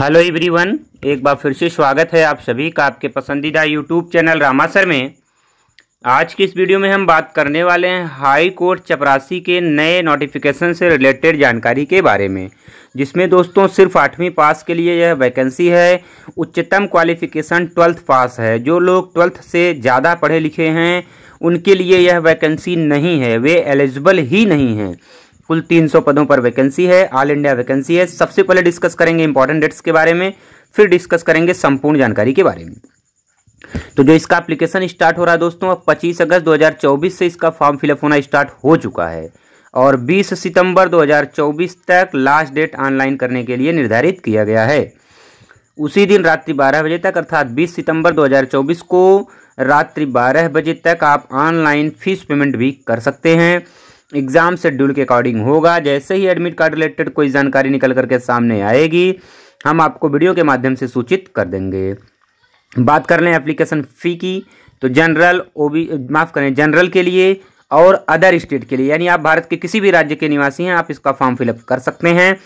hello everyone एक बार फिर से स्वागत है आप सभी का आपके पसंदीदा यूट्यूब चैनल रामासर में आज की इस वीडियो में हम बात करने वाले हैं हाई कोर्ट चपरासी के नए नोटिफिकेशन से रिलेटेड जानकारी के बारे में जिसमें दोस्तों सिर्फ आठवीं पास के लिए यह वैकेंसी है उच्चतम क्वालिफिकेशन ट्वेल्थ पास है जो लोग ट्वेल्थ से ज़्यादा पढ़े लिखे हैं उनके लिए यह वैकेंसी नहीं है वे एलिजिबल ही नहीं हैं कुल 300 पदों पर वैकेंसी है ऑल इंडिया वैकेंसी है सबसे पहले डिस्कस करेंगे इंपॉर्टेंट डेट्स के बारे में फिर डिस्कस करेंगे संपूर्ण जानकारी के बारे में तो जो इसका एप्लीकेशन स्टार्ट हो रहा है दोस्तों अब 25 अगस्त 2024 से इसका फॉर्म फिलअप होना स्टार्ट हो चुका है और 20 सितंबर 2024 तक लास्ट डेट ऑनलाइन करने के लिए निर्धारित किया गया है उसी दिन रात्रि 12 बजे तक अर्थात 20 सितंबर 2024 को रात्रि 12 बजे तक आप ऑनलाइन फीस पेमेंट भी कर सकते हैं एग्ज़ाम शेड्यूल के अकॉर्डिंग होगा जैसे ही एडमिट कार्ड रिलेटेड कोई जानकारी निकल करके सामने आएगी हम आपको वीडियो के माध्यम से सूचित कर देंगे बात कर लें एप्लीकेशन फ़ी की तो जनरल बी माफ़ करें जनरल के लिए और अदर स्टेट के लिए यानी आप भारत के किसी भी राज्य के निवासी हैं आप इसका फॉर्म फिलअप कर सकते हैं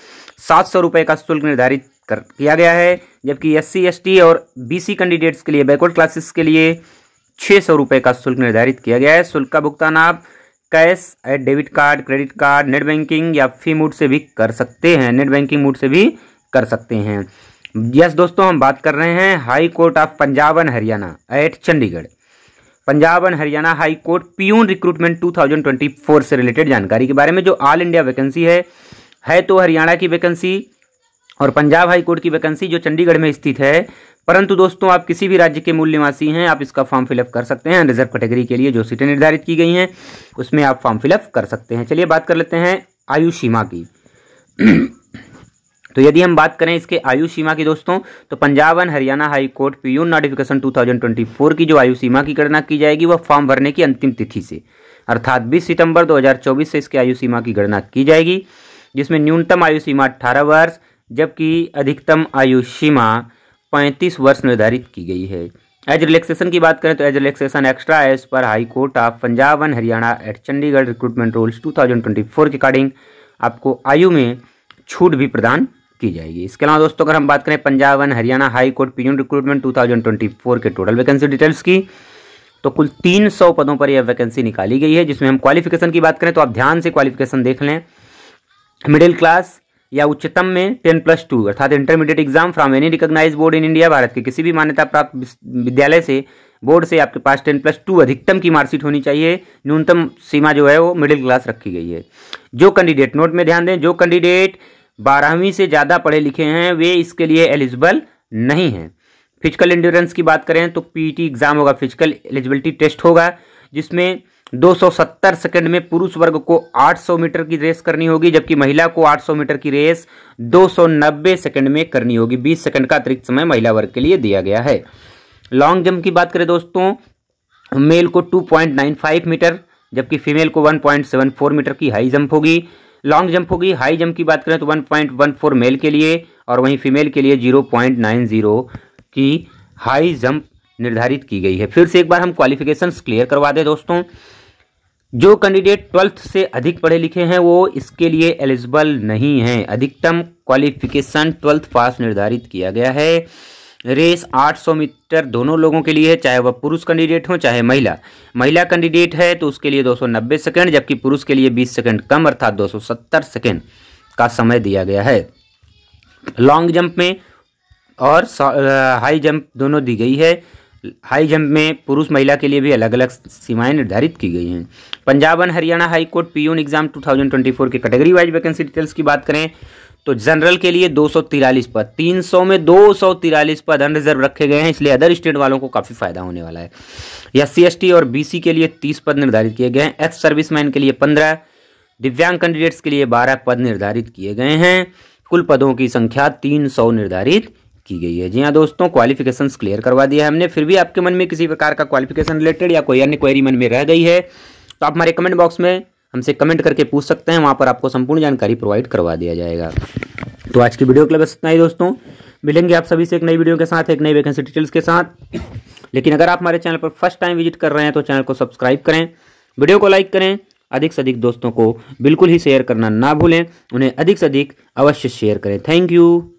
सात सौ रुपये का शुल्क निर्धारित कर किया गया है जबकि एस सी और बीसी कैंडिडेट्स के लिए बैकवर्ड क्लासेस के लिए छः सौ रुपये का शुल्क निर्धारित किया गया है शुल्क का भुगतान आप cash at debit card credit card net banking या फी मोड से भी कर सकते हैं नेट बैंकिंग मोड से भी कर सकते हैं यस दोस्तों हम बात कर रहे हैं high court of Punjab and Haryana at Chandigarh Punjab and Haryana high court peon recruitment 2024 से रिलेटेड जानकारी के बारे में जो ऑल इंडिया वैकेंसी है है तो हरियाणा की वैकेंसी और पंजाब हाई कोर्ट की वैकेंसी जो चंडीगढ़ में स्थित है परंतु दोस्तों आप किसी भी राज्य के मूल निवासी हैं आप इसका फॉर्म फिलअप कर सकते हैं रिजर्व कैटेगरी के लिए जो सीटें निर्धारित की गई हैं उसमें आप फॉर्म फिलअप कर सकते हैं चलिए बात कर लेते हैं आयु सीमा की तो यदि हम बात करें इसके आयु सीमा की दोस्तों तो Punjab and Haryana high court peon notification 2024 की जो आयु सीमा की गणना की जाएगी वह फॉर्म भरने की अंतिम तिथि से अर्थात 20 सितंबर 2024 से इसके आयु सीमा की गणना की जाएगी जिसमें न्यूनतम आयु सीमा 18 वर्ष जबकि अधिकतम आयु सीमा पैंतीस वर्ष निर्धारित की गई है एज रिलैक्सेशन की बात करें तो एज रिलैक्सेशन एक्स्ट्रा एज पर high court of Punjab and Haryana at Chandigarh recruitment rules 2024 के अकॉर्डिंग आपको आयु में छूट भी प्रदान की जाएगी इसके अलावा दोस्तों अगर हम बात करें Punjab and Haryana high court peon recruitment 2024 के टोटल वैकेंसी डिटेल्स की तो कुल 300 पदों पर यह वैकेंसी निकाली गई है जिसमें हम क्वालिफिकेशन की बात करें तो आप ध्यान से क्वालिफिकेशन देख लें मिडिल क्लास या उच्चतम में टेन प्लस टू अर्थात intermediate exam from any recognise board in India Bharat के किसी भी मान्यता प्राप्त विद्यालय से बोर्ड से आपके पास टेन प्लस टू अधिकतम की मार्कशीट होनी चाहिए न्यूनतम सीमा जो है वो मिडिल क्लास रखी गई है जो कैंडिडेट नोट में ध्यान दें जो कैंडिडेट बारहवीं से ज़्यादा पढ़े लिखे हैं वे इसके लिए एलिजिबल नहीं हैं फिजिकल इंड्योरेंस की बात करें तो पी एग्ज़ाम e होगा फिजिकल एलिजिबिलिटी टेस्ट होगा जिसमें 270 सेकंड में पुरुष वर्ग को 800 मीटर की रेस करनी होगी जबकि महिला को 800 मीटर की रेस 290 सेकंड में करनी होगी 20 सेकंड का अतिरिक्त समय महिला वर्ग के लिए दिया गया है लॉन्ग जंप की बात करें दोस्तों मेल को 2.95 मीटर जबकि फीमेल को 1.74 मीटर की हाई जंप होगी लॉन्ग जंप होगी हाई जंप की बात करें तो 1.14 मेल के लिए और वहीं फीमेल के लिए 0.90 की हाई जंप निर्धारित की गई है फिर से एक बार हम क्वालिफिकेशंस क्लियर करवा दें दोस्तों जो कैंडिडेट ट्वेल्थ से अधिक पढ़े लिखे हैं वो इसके लिए एलिजिबल नहीं हैं अधिकतम क्वालिफिकेशन ट्वेल्थ पास निर्धारित किया गया है रेस 800 मीटर दोनों लोगों के लिए है चाहे वह पुरुष कैंडिडेट हो चाहे महिला महिला कैंडिडेट है तो उसके लिए 290 सेकंड जबकि पुरुष के लिए 20 सेकंड कम अर्थात 270 सेकंड का समय दिया गया है लॉन्ग जंप में और हाई जंप दोनों दी गई है हाई जंप में पुरुष महिला के लिए भी अलग अलग सीमाएं निर्धारित की गई हैं Punjab and Haryana high court peon exam 2024 के कैटेगरी वाइज वैकेंसी डिटेल्स की बात करें तो जनरल के लिए दो पद 300 में दो पद अनरिजर्व रखे गए हैं इसलिए अदर स्टेट वालों को काफ़ी फायदा होने वाला है एस सी और सी के लिए तीस पद निर्धारित किए गए हैं एक्स मैन के लिए पंद्रह दिव्यांग कैंडिडेट्स के लिए बारह पद निर्धारित किए गए हैं कुल पदों की संख्या तीन निर्धारित की गई है जी हाँ दोस्तों क्वालिफिकेशन क्लियर करवा दिया हमने फिर भी आपके मन में किसी प्रकार का क्वालिफिकेशन रिलेटेड या कोई अन्य क्वेरी मन में रह गई है तो आप हमारे कमेंट बॉक्स में हमसे कमेंट करके पूछ सकते हैं वहाँ पर आपको संपूर्ण जानकारी प्रोवाइड करवा दिया जाएगा तो आज की वीडियो के लिए बस इतना ही दोस्तों मिलेंगे आप सभी से एक नई वीडियो के साथ एक नई वैकेंसी डिटेल्स के साथ लेकिन अगर आप हमारे चैनल पर फर्स्ट टाइम विजिट कर रहे हैं तो चैनल को सब्सक्राइब करें वीडियो को लाइक करें अधिक से अधिक दोस्तों को बिल्कुल ही शेयर करना ना भूलें उन्हें अधिक से अधिक अवश्य शेयर करें थैंक यू